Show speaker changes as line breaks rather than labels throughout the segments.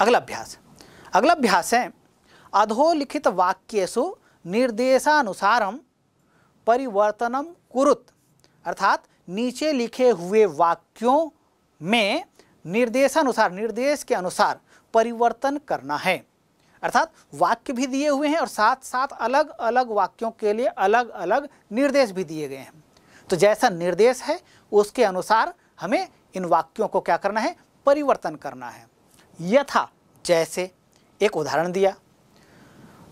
अगला अभ्यास अगला अभ्यास है अधोलिखित वाक्यसु निर्देशानुसारम परिवर्तनम कुरुत अर्थात नीचे लिखे हुए वाक्यों में निर्देशानुसार निर्देश के अनुसार परिवर्तन करना है अर्थात वाक्य भी दिए हुए हैं और साथ साथ अलग अलग वाक्यों के लिए अलग अलग निर्देश भी दिए गए हैं तो जैसा निर्देश है उसके अनुसार हमें इन वाक्यों को क्या करना है परिवर्तन करना है यथा जैसे एक उदाहरण दिया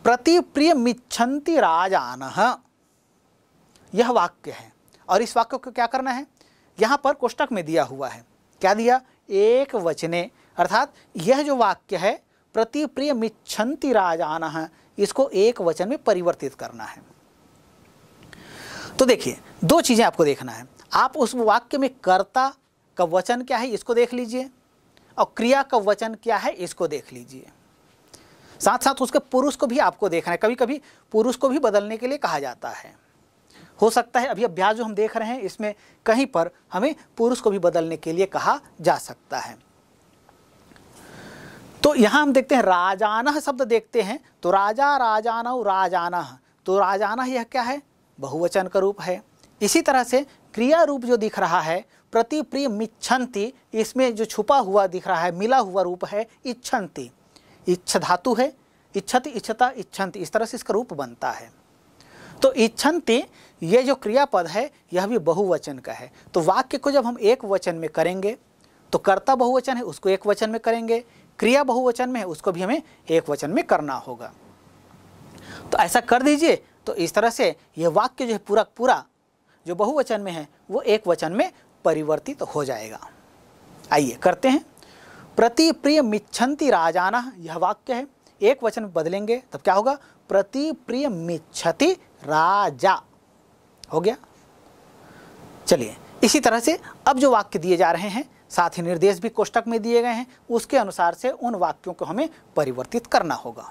प्रति प्रिय मिच्छन्ति राजान यह वाक्य है और इस वाक्य को क्या करना है यहाँ पर कोष्टक में दिया हुआ है क्या दिया एक वचने अर्थात यह जो वाक्य है प्रति प्रिय मिच्छन्ति राजान इसको एक वचन में परिवर्तित करना है तो देखिए दो चीज़ें आपको देखना है आप उस वाक्य में कर्ता का वचन क्या है इसको देख लीजिए और क्रिया का वचन क्या है इसको देख लीजिए साथ साथ उसके पुरुष को भी आपको देखना है कभी कभी पुरुष को भी बदलने के लिए कहा जाता है हो सकता है अभी अभ्यास जो हम देख रहे हैं इसमें कहीं पर हमें पुरुष को भी बदलने के लिए कहा जा सकता है तो यहां हम देखते हैं राजाना शब्द देखते हैं तो राजा राजाना राजाना तो राजाना यह क्या है बहुवचन का रूप है इसी तरह से क्रिया रूप जो दिख रहा है प्रतिप्रिय मिच्छन्ति इसमें जो छुपा हुआ दिख रहा है मिला हुआ रूप है इच्छन्ति इच्छ धातु है इच्छति इच्छता इच्छन्ति इस तरह से इसका रूप बनता है तो इच्छन्ति ये जो क्रियापद है यह भी बहुवचन का है तो वाक्य को जब हम एक वचन में करेंगे तो कर्ता बहुवचन है उसको एक वचन में करेंगे क्रिया बहुवचन में है उसको भी हमें एक वचन में करना होगा तो ऐसा कर दीजिए तो इस तरह से यह वाक्य जो है पूरा पूरा जो बहुवचन में है वो एक वचन में परिवर्तित हो जाएगा आइए करते हैं प्रति प्रिय मिच्छन्ति राजाना यह वाक्य है एक वचन बदलेंगे तब क्या होगा प्रति प्रिय मिच्छति राजा हो गया चलिए इसी तरह से अब जो वाक्य दिए जा रहे हैं साथ ही निर्देश भी कोष्टक में दिए गए हैं उसके अनुसार से उन वाक्यों को हमें परिवर्तित करना होगा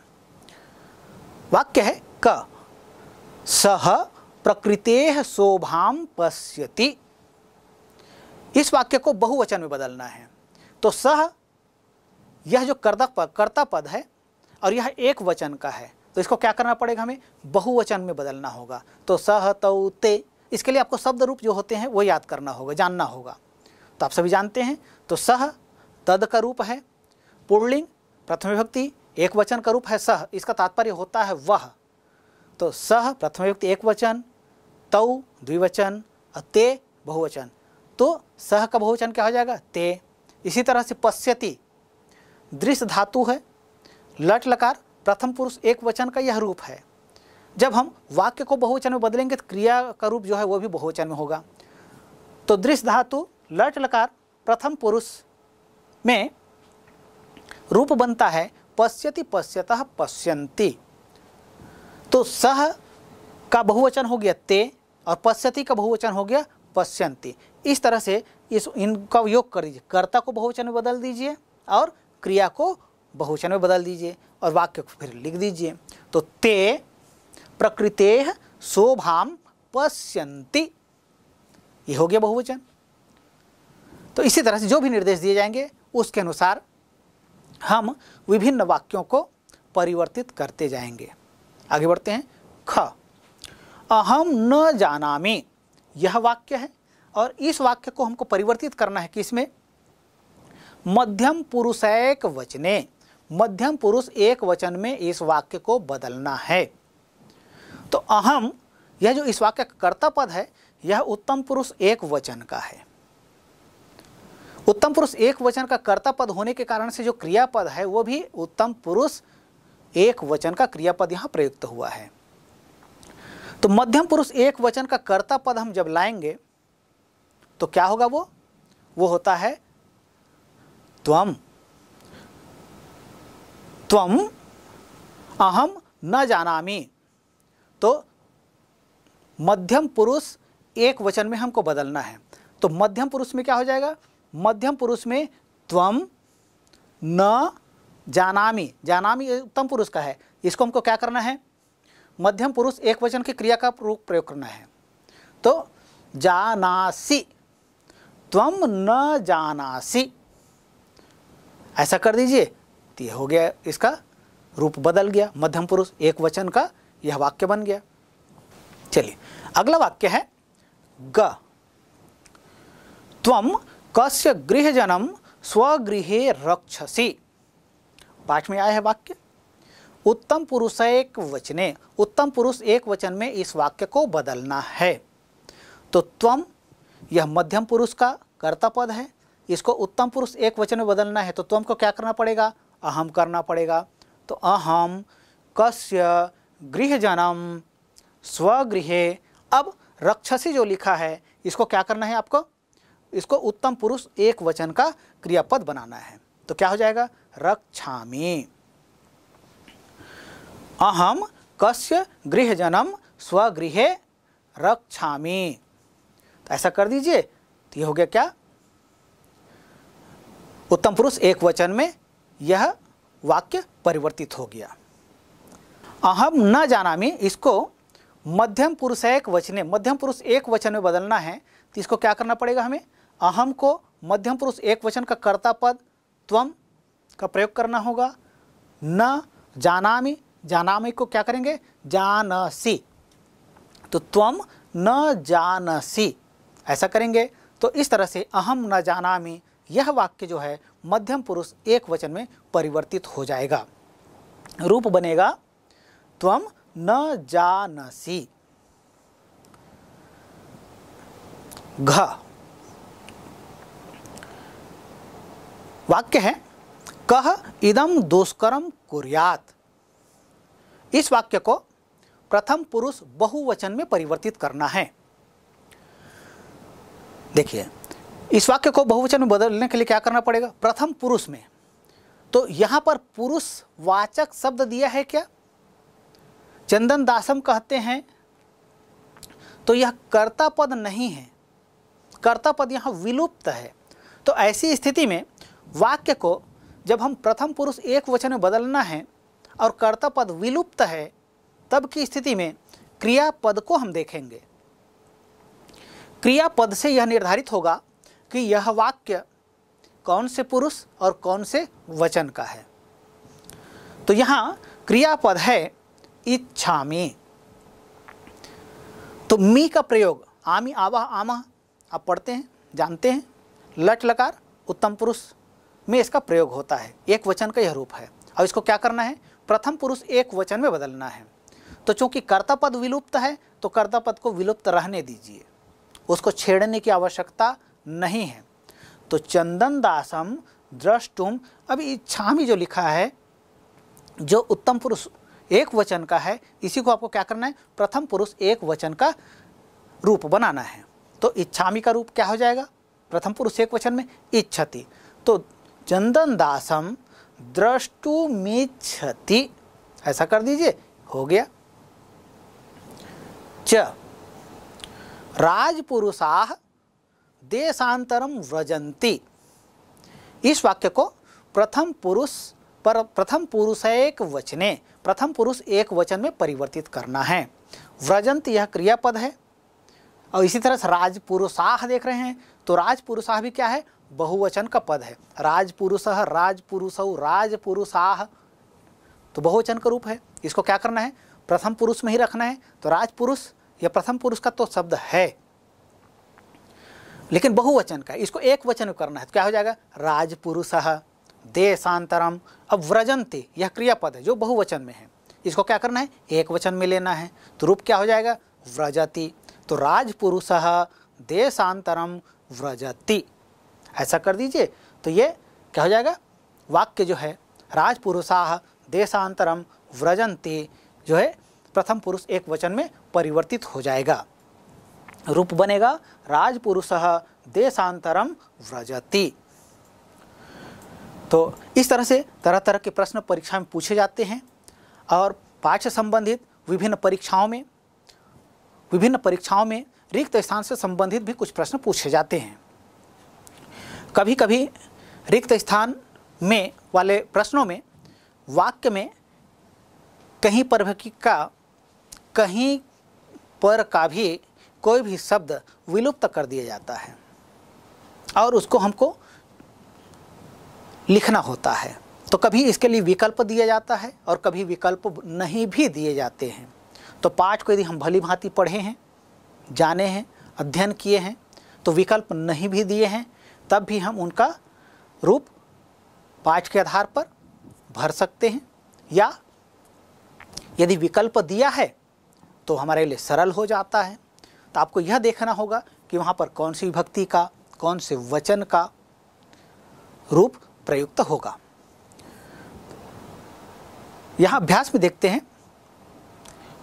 वाक्य है क सह प्रकृते शोभा पश्यति इस वाक्य को बहुवचन में बदलना है तो सह यह जो कर्दा पद कर्ता पद है और यह एक वचन का है तो इसको क्या करना पड़ेगा हमें बहुवचन में बदलना होगा तो सह तौ ते इसके लिए आपको शब्द रूप जो होते हैं वो याद करना होगा जानना होगा तो आप सभी जानते हैं तो सह तद का रूप है पुर्लिंग प्रथम विभक्ति एक वचन का रूप है सह इसका तात्पर्य होता है वह तो सह प्रथम व्यक्ति एक वचन तौ द्विवचन और ते बहुवचन तो सह का बहुवचन क्या हो जाएगा ते इसी तरह से पश्यति दृश्य धातु है लट लकार प्रथम पुरुष एक वचन का यह रूप है जब हम वाक्य को बहुवचन में बदलेंगे तो क्रिया का रूप जो है वो भी बहुवचन में होगा तो दृश्य धातु लट लकार प्रथम पुरुष में रूप बनता है पश्यति पश्यत पश्यंती तो सह का बहुवचन हो गया ते और पश्यति का बहुवचन हो गया पश्यंती इस तरह से इस इनका योग कर दीजिए कर्ता को बहुवचन में बदल दीजिए और क्रिया को बहुवचन में बदल दीजिए और वाक्य को फिर लिख दीजिए तो ते प्रकृते शोभाम पश्यंती ये हो गया बहुवचन तो इसी तरह से जो भी निर्देश दिए जाएंगे उसके अनुसार हम विभिन्न वाक्यों को परिवर्तित करते जाएंगे आगे बढ़ते हैं ख अहम न जानामी यह वाक्य है और इस वाक्य को हमको परिवर्तित करना है कि इसमें मध्यम एक वचने मध्यम पुरुष एक वचन में इस वाक्य को बदलना है तो अहम यह जो इस वाक्य का कर्ता पद है यह उत्तम पुरुष एक वचन का है उत्तम पुरुष एक वचन का कर्ता पद होने के कारण से जो क्रियापद है वह भी उत्तम पुरुष एक वचन का क्रियापद यहां प्रयुक्त हुआ है तो मध्यम पुरुष एक वचन का कर्ता पद हम जब लाएंगे तो क्या होगा वो वो होता है त्वम त्वम अहम न जानामी तो मध्यम पुरुष एक वचन में हमको बदलना है तो मध्यम पुरुष में क्या हो जाएगा मध्यम पुरुष में त्वम न जानामी जानामी उत्तम पुरुष का है इसको हमको क्या करना है मध्यम पुरुष एक वचन की क्रिया का रूप प्रयोग करना है तो जानासी त्वम न जानासी ऐसा कर दीजिए तो यह हो गया इसका रूप बदल गया मध्यम पुरुष एक वचन का यह वाक्य बन गया चलिए अगला वाक्य है ग त्वम कस्य जनम स्वगृहे रक्षसी पाठ में आया है वाक्य उत्तम पुरुष एक वचने उत्तम पुरुष एक वचन में इस वाक्य को बदलना है तो त्वम यह मध्यम पुरुष का कर्ता पद है इसको उत्तम पुरुष एक वचन में बदलना है तो त्वम को क्या करना पड़ेगा अहम करना पड़ेगा तो अहम कस्य जनम स्वगृह अब रक्षसी जो लिखा है इसको क्या करना है आपको इसको उत्तम पुरुष एक वचन का क्रियापद बनाना है तो क्या हो जाएगा रक्षामी अहम कस्य गृहजनम स्वगृह रक्षा तो ऐसा कर दीजिए तो ये हो गया क्या उत्तम पुरुष एक वचन में यह वाक्य परिवर्तित हो गया अहम न जाना इसको मध्यम पुरुष एक वचने मध्यम पुरुष एक वचन में बदलना है तो इसको क्या करना पड़ेगा हमें अहम को मध्यम पुरुष एक वचन का कर्ता पद त्वम का प्रयोग करना होगा न जानामी जानामी को क्या करेंगे जानसी तो त्वम न जानसी ऐसा करेंगे तो इस तरह से अहम न जानामि यह वाक्य जो है मध्यम पुरुष एक वचन में परिवर्तित हो जाएगा रूप बनेगा त्वम न जानसी घ वाक्य है कह इदम दुष्कर्म कुरियात इस वाक्य को प्रथम पुरुष बहुवचन में परिवर्तित करना है देखिए इस वाक्य को बहुवचन में बदलने के लिए क्या करना पड़ेगा प्रथम पुरुष में तो यहां पर पुरुषवाचक शब्द दिया है क्या चंदन दासम कहते हैं तो यह कर्ता पद नहीं है कर्ता पद यहां विलुप्त है तो ऐसी स्थिति में वाक्य को जब हम प्रथम पुरुष एक वचन में बदलना है और कर्ता पद विलुप्त है तब की स्थिति में क्रिया पद को हम देखेंगे क्रिया पद से यह निर्धारित होगा कि यह वाक्य कौन से पुरुष और कौन से वचन का है तो यहाँ क्रियापद है इच्छा मी तो मी का प्रयोग आमी आवा आमा आप पढ़ते हैं जानते हैं लट लकार उत्तम पुरुष में इसका प्रयोग होता है एक वचन का यह रूप है अब इसको क्या करना है प्रथम पुरुष एक वचन में बदलना है तो चूंकि कर्ता पद विलुप्त है तो कर्ता पद को विलुप्त रहने दीजिए उसको छेड़ने की आवश्यकता नहीं है तो चंदन दासम द्रष्टुम अभी इच्छा में जो लिखा है जो उत्तम पुरुष एक वचन का है इसी को आपको क्या करना है प्रथम पुरुष एक वचन का रूप बनाना है तो इच्छामी का रूप क्या हो जाएगा प्रथम पुरुष एक वचन में इच्छति तो चंदन दासम द्रष्टुमिच्छति ऐसा कर दीजिए हो गया च राजपुरुषा देशांतरम व्रजंती इस वाक्य को प्रथम पुरुष पर प्रथम पुरुष एक वचने प्रथम पुरुष एक वचन में परिवर्तित करना है व्रजंत यह क्रियापद है और इसी तरह से राजपुरुषाह देख रहे हैं तो राजपुरुषाह भी क्या है बहुवचन का पद है राजपुरुष राजपुरुष राजपुरुषाह तो बहुवचन का रूप है इसको क्या करना है प्रथम पुरुष में ही रखना है तो राजपुरुष या प्रथम पुरुष का तो शब्द है लेकिन बहुवचन का इसको एक वचन करना है तो क्या हो जाएगा राजपुरुष देशांतरम अब व्रजंती यह क्रियापद है जो बहुवचन में है इसको क्या करना है एक वचन में लेना है तो रूप क्या हो जाएगा व्रजति तो राजपुरुष देशांतरम व्रजति ऐसा कर दीजिए तो ये क्या हो जाएगा वाक्य जो है राजपुरुषाह देशांतरम व्रजंती जो है प्रथम पुरुष एक वचन में परिवर्तित हो जाएगा रूप बनेगा राजपुरुष देशांतरम व्रजति तो इस तरह से तरह तरह के प्रश्न परीक्षा में पूछे जाते हैं और पाठ्य संबंधित विभिन्न परीक्षाओं में विभिन्न परीक्षाओं में रिक्त स्थान से संबंधित भी कुछ प्रश्न पूछे जाते हैं कभी कभी रिक्त स्थान में वाले प्रश्नों में वाक्य में कहीं पर भी का कहीं पर का भी कोई भी शब्द विलुप्त कर दिया जाता है और उसको हमको लिखना होता है तो कभी इसके लिए विकल्प दिया जाता है और कभी विकल्प नहीं भी दिए जाते हैं तो पाठ को यदि हम भली भांति पढ़े हैं जाने हैं अध्ययन किए हैं तो विकल्प नहीं भी दिए हैं तब भी हम उनका रूप पाँच के आधार पर भर सकते हैं या यदि विकल्प दिया है तो हमारे लिए सरल हो जाता है तो आपको यह देखना होगा कि वहाँ पर कौन सी भक्ति का कौन से वचन का रूप प्रयुक्त होगा यहाँ अभ्यास में देखते हैं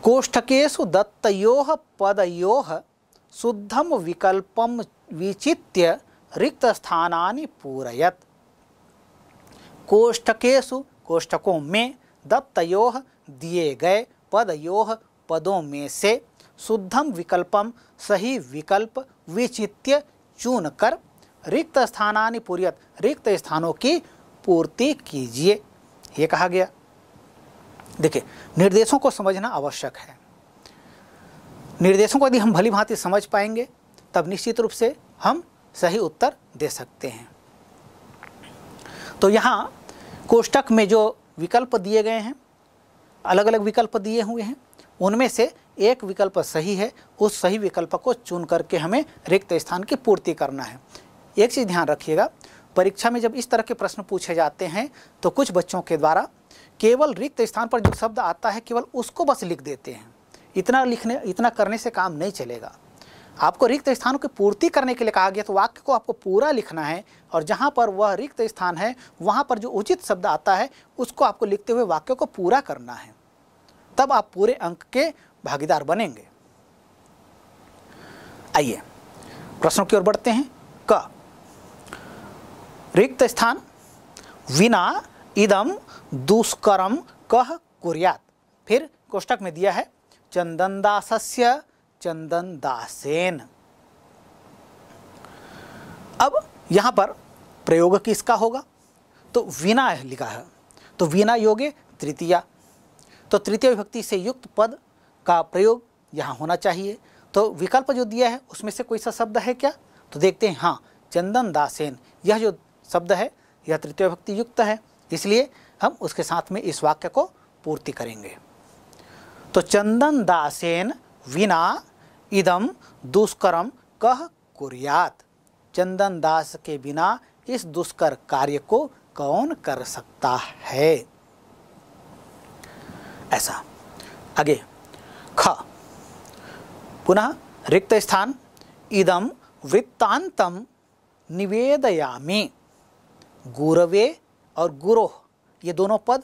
कोष्ठकेशु दत्तो पदयो शुद्धम विकल्पम विचित्य रिक्त स्थानानि पूरयत कोष्ठकेशु कोष्ठकों में दत्तयो दिए गए पदयो पदों में से शुद्धम विकल्पम सही विकल्प विचित्य चुनकर रिक्त स्थानानि पूरियत रिक्त स्थानों की पूर्ति कीजिए ये कहा गया देखिए निर्देशों को समझना आवश्यक है निर्देशों को यदि हम भली भांति समझ पाएंगे तब निश्चित रूप से हम सही उत्तर दे सकते हैं तो यहाँ कोष्टक में जो विकल्प दिए गए हैं अलग अलग विकल्प दिए हुए हैं उनमें से एक विकल्प सही है उस सही विकल्प को चुन करके हमें रिक्त स्थान की पूर्ति करना है एक चीज़ ध्यान रखिएगा परीक्षा में जब इस तरह के प्रश्न पूछे जाते हैं तो कुछ बच्चों के द्वारा केवल रिक्त स्थान पर जो शब्द आता है केवल उसको बस लिख देते हैं इतना लिखने इतना करने से काम नहीं चलेगा आपको रिक्त स्थानों की पूर्ति करने के लिए कहा गया तो वाक्य को आपको पूरा लिखना है और जहाँ पर वह रिक्त स्थान है वहाँ पर जो उचित शब्द आता है उसको आपको लिखते हुए वाक्य को पूरा करना है तब आप पूरे अंक के भागीदार बनेंगे आइए प्रश्नों की ओर बढ़ते हैं क रिक्त स्थान विना इदम दुष्कर्म कह कुरियात फिर कोष्टक में दिया है चंदन दास चंदन दासेन अब यहाँ पर प्रयोग किसका होगा तो वीना लिखा है तो वीणा योगे तृतीया तो तृतीय विभक्ति से युक्त पद का प्रयोग यहाँ होना चाहिए तो विकल्प जो दिया है उसमें से कोई सा शब्द है क्या तो देखते हैं हाँ चंदन दासेन यह जो शब्द है यह तृतीय विभक्ति युक्त है इसलिए हम उसके साथ में इस वाक्य को पूर्ति करेंगे तो चंदन दासेन विना इदम दुष्कर्म कह कुरियात चंदन दास के बिना इस दुष्कर कार्य को कौन कर सकता है ऐसा आगे ख पुनः रिक्त स्थान इदम वृत्तांतम निवेदयामी गुरवे और गुरो ये दोनों पद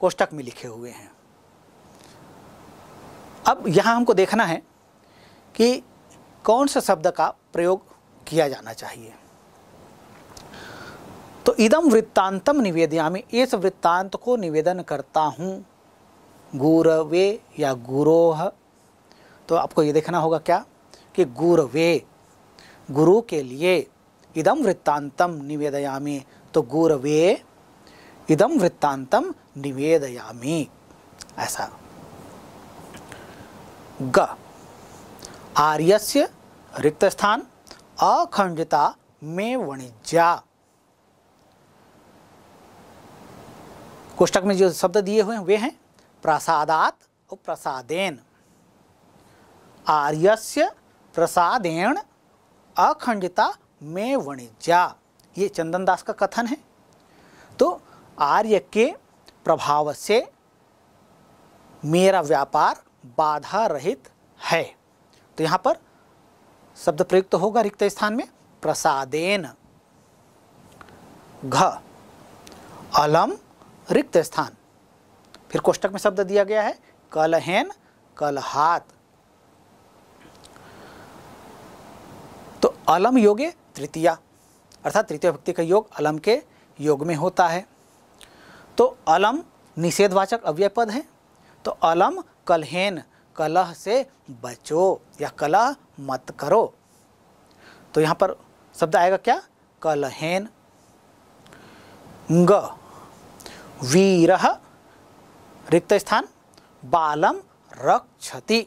कोष्टक में लिखे हुए हैं अब यहां हमको देखना है कि कौन से शब्द का प्रयोग किया जाना चाहिए तो इदम वृत्तांतम निवेदयामी इस वृत्तांत को निवेदन करता हूँ गुरवे या गुरोह तो आपको ये देखना होगा क्या कि गुरवे गुरु के लिए इदम वृत्तांतम निवेदयामी तो गुरवे इदम वृत्तांतम निवेदयामी ऐसा ग आर्यस्य रिक्त स्थान अखंडता में वणिज्या कोष्टक में जो शब्द दिए हुए हैं वे हैं प्रसादात और प्रसादेन आर्यस्य प्रसादेण अखंडता में वणिज्या ये चंदन दास का कथन है तो आर्य के प्रभाव से मेरा व्यापार बाधा रहित है तो यहाँ पर शब्द प्रयुक्त तो होगा रिक्त स्थान में प्रसादेन घ अलम रिक्त स्थान फिर कोष्टक में शब्द दिया गया है कलहेन कलहात तो अलम योगे तृतीया अर्थात तृतीय भक्ति का योग अलम के योग में होता है तो अलम निषेधवाचक अव्यय पद है तो अलम कलहेन कलह से बचो या कलह मत करो तो यहाँ पर शब्द आएगा क्या कलहेन ग वीर रिक्त स्थान बालम रक्षति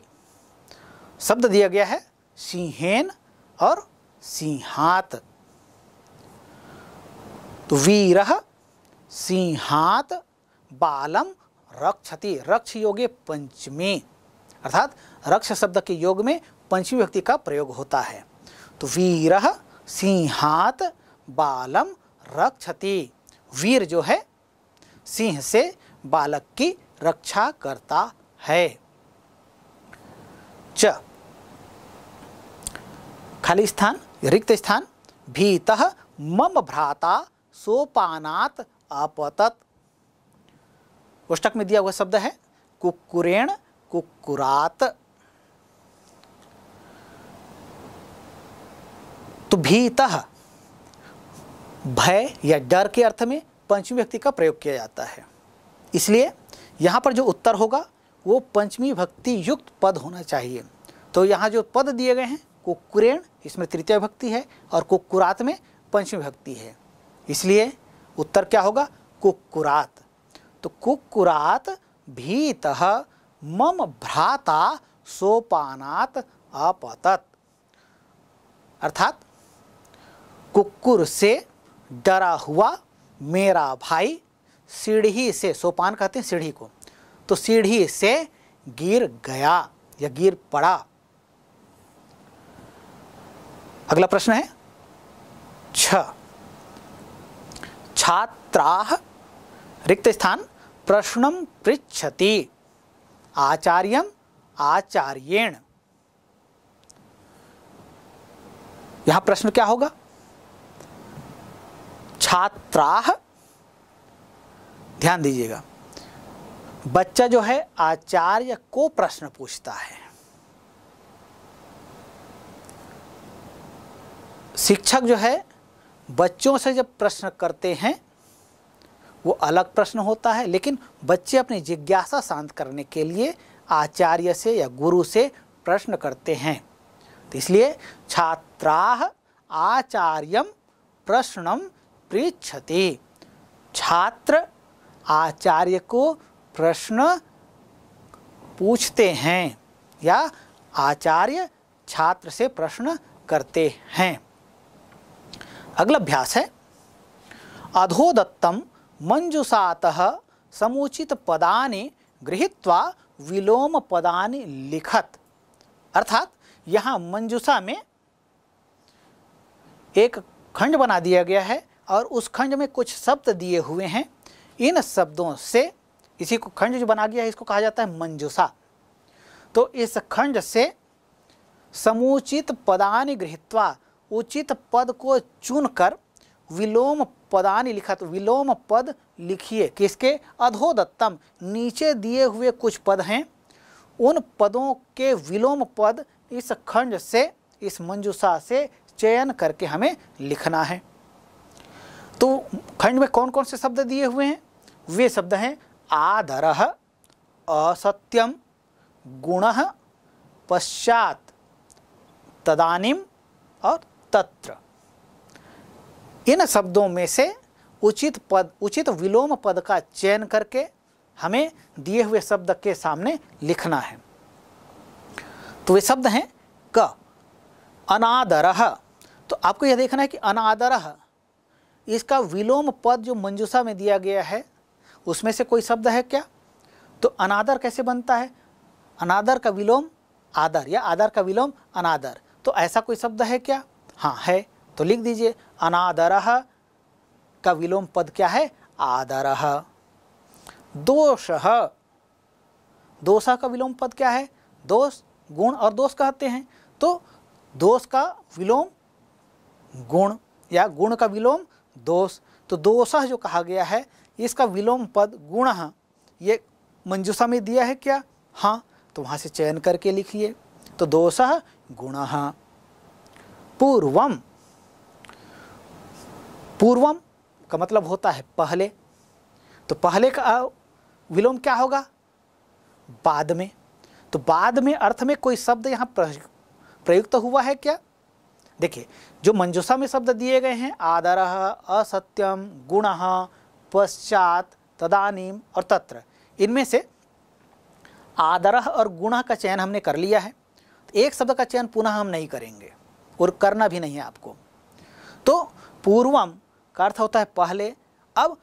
शब्द दिया गया है सिंहेन और सिंहात तो वीर सिंहात बालम रक्षति रक्ष योगे पंचमी अर्थात रक्ष शब्द के योग में पंचमी व्यक्ति का प्रयोग होता है तो वीर सिंहात बालम रक्षति वीर जो है सिंह से बालक की रक्षा करता है च खाली स्थान रिक्त स्थान भीत मम भ्राता सोपानात अपतत कोष्टक में दिया हुआ शब्द है कुकुरेण कुकुरात तो भीत भय या डर के अर्थ में पंचमी भक्ति का प्रयोग किया जाता है इसलिए यहाँ पर जो उत्तर होगा वो पंचमी भक्ति युक्त पद होना चाहिए तो यहाँ जो पद दिए गए हैं कुकुरेण इसमें तृतीय भक्ति है और कुकुरात में पंचमी भक्ति है इसलिए उत्तर क्या होगा कुकुरात तो कुकुरात भीतः मम भ्राता सोपानात अपतत अर्थात कुक्कुर से डरा हुआ मेरा भाई सीढ़ी से सोपान कहते हैं सीढ़ी को तो सीढ़ी से गिर गया या गिर पड़ा अगला प्रश्न है छ छात्रा रिक्त स्थान प्रश्नम पृछति आचार्यम आचार्येण यहां प्रश्न क्या होगा छात्रा ध्यान दीजिएगा बच्चा जो है आचार्य को प्रश्न पूछता है शिक्षक जो है बच्चों से जब प्रश्न करते हैं वो अलग प्रश्न होता है लेकिन बच्चे अपनी जिज्ञासा शांत करने के लिए आचार्य से या गुरु से प्रश्न करते हैं तो इसलिए छात्रा आचार्यम प्रश्नम पृछति छात्र आचार्य को प्रश्न पूछते हैं या आचार्य छात्र से प्रश्न करते हैं अगला अभ्यास है अधोदत्तम मंजुषातः समुचित पदानि गृहीत्वा विलोम पदानि लिखत अर्थात यहाँ मंजुषा में एक खंड बना दिया गया है और उस खंड में कुछ शब्द दिए हुए हैं इन शब्दों से इसी को खंड जो बना गया है इसको कहा जाता है मंजुषा तो इस खंड से समुचित पदानि गृहत्वा उचित पद को चुनकर विलोम पदानी लिखा तो विलोम पद लिखिए किसके अधोदत्तम नीचे दिए हुए कुछ पद हैं उन पदों के विलोम पद इस खंड से इस मंजूषा से चयन करके हमें लिखना है तो खंड में कौन कौन से शब्द दिए हुए हैं वे शब्द हैं आदर असत्यम गुण पश्चात तदानिम और तत्र इन शब्दों में से उचित पद उचित विलोम पद का चयन करके हमें दिए हुए शब्द के सामने लिखना है तो वे शब्द हैं क अनादर तो आपको यह देखना है कि अनादर इसका विलोम पद जो मंजूषा में दिया गया है उसमें से कोई शब्द है क्या तो अनादर कैसे बनता है अनादर का विलोम आदर या आदर का विलोम अनादर तो ऐसा कोई शब्द है क्या हाँ है तो लिख दीजिए अनादर का विलोम पद क्या है आदर दोष दोषा का विलोम पद क्या है दोष गुण और दोष कहते हैं तो दोष का विलोम गुण या गुण का विलोम दोष तो दोष जो कहा गया है इसका विलोम पद गुण ये मंजूषा में दिया है क्या हाँ तो वहाँ से चयन करके लिखिए तो दोष गुण पूर्वम पूर्वम का मतलब होता है पहले तो पहले का विलोम क्या होगा बाद में तो बाद में अर्थ में कोई शब्द यहाँ प्रयुक्त तो हुआ है क्या देखिए जो मंजुषा में शब्द दिए गए हैं आदर असत्यम गुण पश्चात तदानीम और तत्र इनमें से आदर और गुण का चयन हमने कर लिया है तो एक शब्द का चयन पुनः हम नहीं करेंगे और करना भी नहीं है आपको तो पूर्वम का अर्थ होता है पहले अब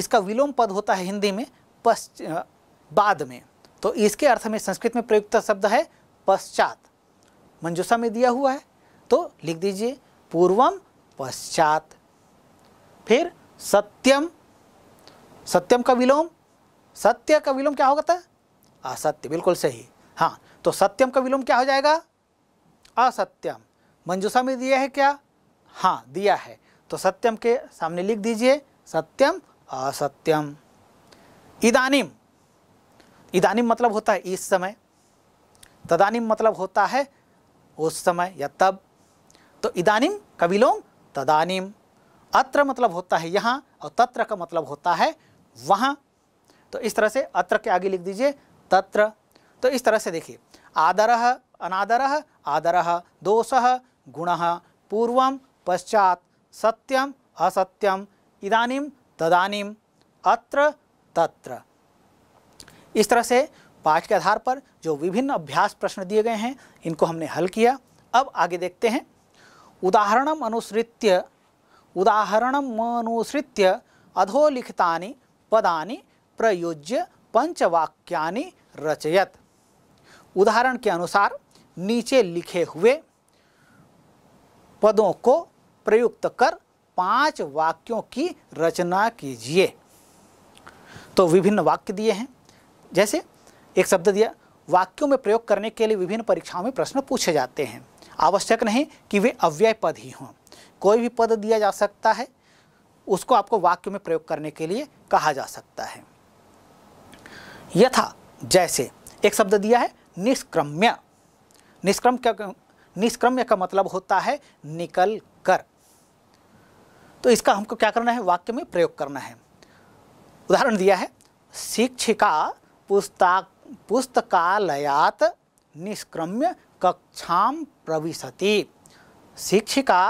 इसका विलोम पद होता है हिंदी में पश्च बाद में तो इसके अर्थ में संस्कृत में प्रयुक्त शब्द है पश्चात मंजूषा में दिया हुआ है तो लिख दीजिए पूर्वम पश्चात फिर सत्यम सत्यम का विलोम सत्य का विलोम क्या होगा था असत्य बिल्कुल सही हाँ तो सत्यम का विलोम क्या हो जाएगा असत्यम मंजूषा में दिया है क्या हाँ दिया है तो सत्यम के सामने लिख दीजिए सत्यम असत्यम इदानिम इदानिम मतलब होता है इस समय तदानिम मतलब होता है उस समय या तब तो इदानिम कविलोम तदानिम अत्र मतलब होता है यहाँ और तत्र का मतलब होता है वहाँ तो इस तरह से अत्र के आगे लिख दीजिए तत्र तो इस तरह से देखिए आदर अनादर आदर दोष गुण पूर्व पश्चात सत्यम असत्यम इदानीम तदानीम अत्र तत्र इस तरह से पाठ के आधार पर जो विभिन्न अभ्यास प्रश्न दिए गए हैं इनको हमने हल किया अब आगे देखते हैं उदाहरण अनुसृत्य उदाहरण अनुसृत्य अधोलिखिता पदा प्रयोज्य पंचवाक्या रचयत उदाहरण के अनुसार नीचे लिखे हुए पदों को प्रयुक्त कर पांच वाक्यों की रचना कीजिए तो विभिन्न वाक्य दिए हैं जैसे एक शब्द दिया वाक्यों में प्रयोग करने के लिए विभिन्न परीक्षाओं में प्रश्न पूछे जाते हैं आवश्यक नहीं कि वे अव्यय पद ही हों कोई भी पद दिया जा सकता है उसको आपको वाक्य में प्रयोग करने के लिए कहा जा सकता है यथा जैसे एक शब्द दिया है निष्क्रम्य निष्क्रम क्या निष्क्रम्य का मतलब होता है निकल कर तो इसका हमको क्या करना है वाक्य में प्रयोग करना है उदाहरण दिया है शिक्षिका पुस्तक पुस्तकालयात निष्क्रम्य कक्षा प्रविशति शिक्षिका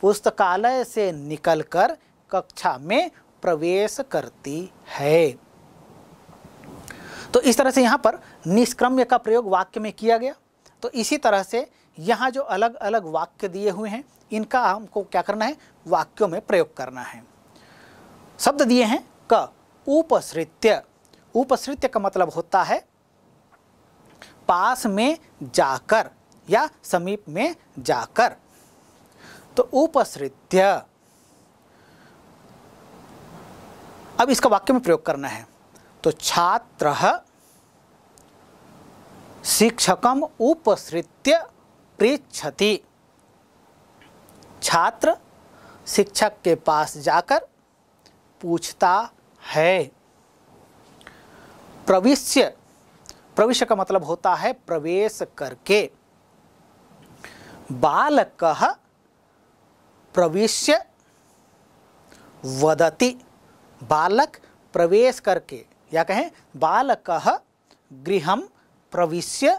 पुस्तकालय से निकलकर कक्षा में प्रवेश करती है तो इस तरह से यहाँ पर निष्क्रम्य का प्रयोग वाक्य में किया गया तो इसी तरह से यहाँ जो अलग अलग वाक्य दिए हुए हैं इनका हमको क्या करना है वाक्यों में प्रयोग करना है शब्द दिए हैं क उपसृत्य उपसृत्य का मतलब होता है पास में जाकर या समीप में जाकर तो उपसृत्य अब इसका वाक्य में प्रयोग करना है तो छात्र शिक्षकम उपसृत्य पृछती छात्र शिक्षक के पास जाकर पूछता है प्रविश्य प्रविश्य का मतलब होता है प्रवेश करके बालक प्रविश्य वदति बालक प्रवेश करके या कहें बालक गृह प्रविश्य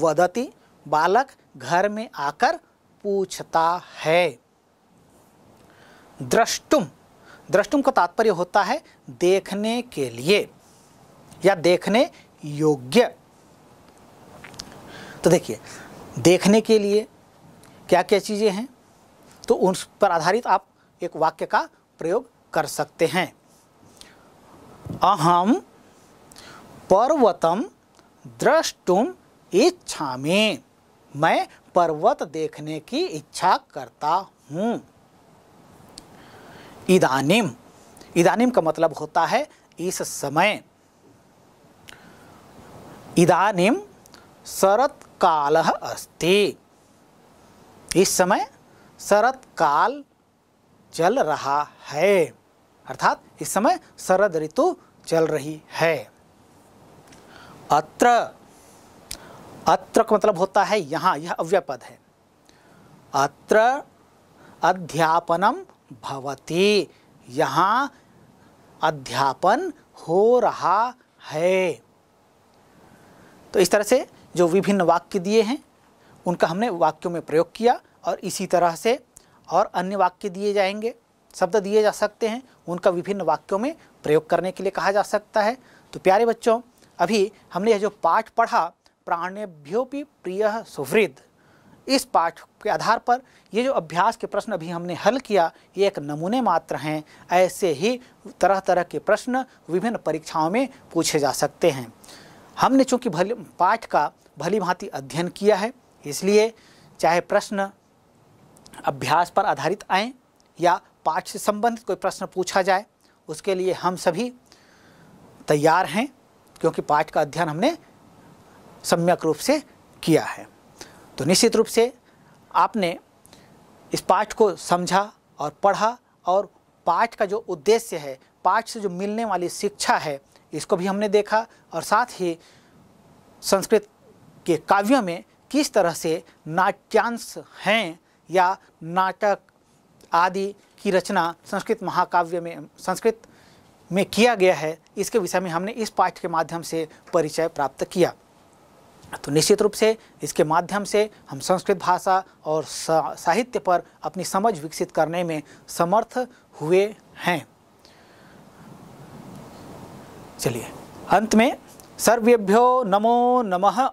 वदति बालक घर में आकर पूछता है द्रष्टुम द्रष्टुम का तात्पर्य होता है देखने के लिए या देखने योग्य तो देखिए देखने के लिए क्या क्या चीज़ें हैं तो उन पर आधारित आप एक वाक्य का प्रयोग कर सकते हैं अहम पर्वतम द्रष्टुम इच्छा मैं पर्वत देखने की इच्छा करता हूँ इदानिम इदानिम का मतलब होता है इस समय इदानिम शरत काल अस्ति इस समय शरत काल चल रहा है अर्थात इस समय शरद ऋतु चल रही है अत्र अत्र का मतलब होता है यहाँ यह अव्यपद है अत्र अध्यापनम भवती यहाँ अध्यापन हो रहा है तो इस तरह से जो विभिन्न वाक्य दिए हैं उनका हमने वाक्यों में प्रयोग किया और इसी तरह से और अन्य वाक्य दिए जाएंगे शब्द दिए जा सकते हैं उनका विभिन्न वाक्यों में प्रयोग करने के लिए कहा जा सकता है तो प्यारे बच्चों अभी हमने यह जो पाठ पढ़ा प्राणेभ्योपि प्रिय सुहृद इस पाठ के आधार पर ये जो अभ्यास के प्रश्न अभी हमने हल किया ये एक नमूने मात्र हैं ऐसे ही तरह तरह के प्रश्न विभिन्न परीक्षाओं में पूछे जा सकते हैं हमने चूँकि भले पाठ का भली भांति अध्ययन किया है इसलिए चाहे प्रश्न अभ्यास पर आधारित आएँ या पाठ से संबंधित कोई प्रश्न पूछा जाए उसके लिए हम सभी तैयार हैं क्योंकि पाठ का अध्ययन हमने सम्यक रूप से किया है तो निश्चित रूप से आपने इस पाठ को समझा और पढ़ा और पाठ का जो उद्देश्य है पाठ से जो मिलने वाली शिक्षा है इसको भी हमने देखा और साथ ही संस्कृत के काव्यों में किस तरह से नाट्यांश हैं या नाटक आदि की रचना संस्कृत महाकाव्य में संस्कृत में किया गया है इसके विषय में हमने इस पाठ के माध्यम से परिचय प्राप्त किया तो निश्चित रूप से इसके माध्यम से हम संस्कृत भाषा और साहित्य पर अपनी समझ विकसित करने में समर्थ हुए हैं चलिए अंत में सर्वेभ्यो नमो नमः